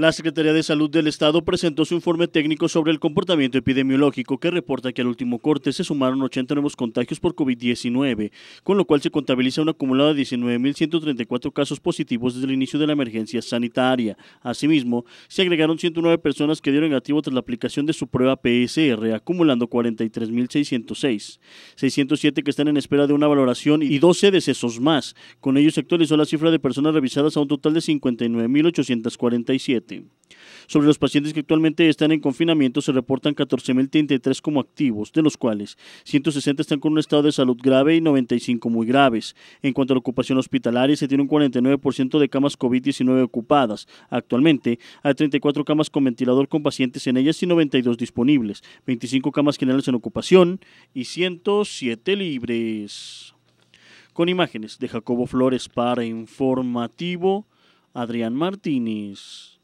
La Secretaría de Salud del Estado presentó su informe técnico sobre el comportamiento epidemiológico que reporta que al último corte se sumaron 80 nuevos contagios por COVID-19, con lo cual se contabiliza un acumulado de 19.134 casos positivos desde el inicio de la emergencia sanitaria. Asimismo, se agregaron 109 personas que dieron negativo tras la aplicación de su prueba PSR, acumulando 43.606, 607 que están en espera de una valoración y 12 decesos más. Con ello se actualizó la cifra de personas revisadas a un total de 59.847. Sobre los pacientes que actualmente están en confinamiento, se reportan 14.033 como activos, de los cuales 160 están con un estado de salud grave y 95 muy graves. En cuanto a la ocupación hospitalaria, se tiene un 49% de camas COVID-19 ocupadas. Actualmente hay 34 camas con ventilador con pacientes en ellas y 92 disponibles, 25 camas generales en ocupación y 107 libres. Con imágenes de Jacobo Flores para Informativo, Adrián Martínez.